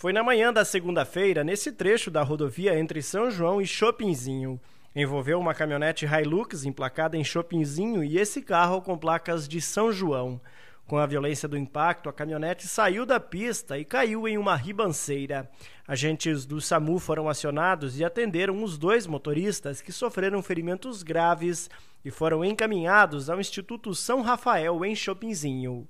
foi na manhã da segunda-feira, nesse trecho da rodovia entre São João e Chopinzinho. Envolveu uma caminhonete Hilux emplacada em Chopinzinho e esse carro com placas de São João. Com a violência do impacto, a caminhonete saiu da pista e caiu em uma ribanceira. Agentes do SAMU foram acionados e atenderam os dois motoristas que sofreram ferimentos graves e foram encaminhados ao Instituto São Rafael, em Chopinzinho.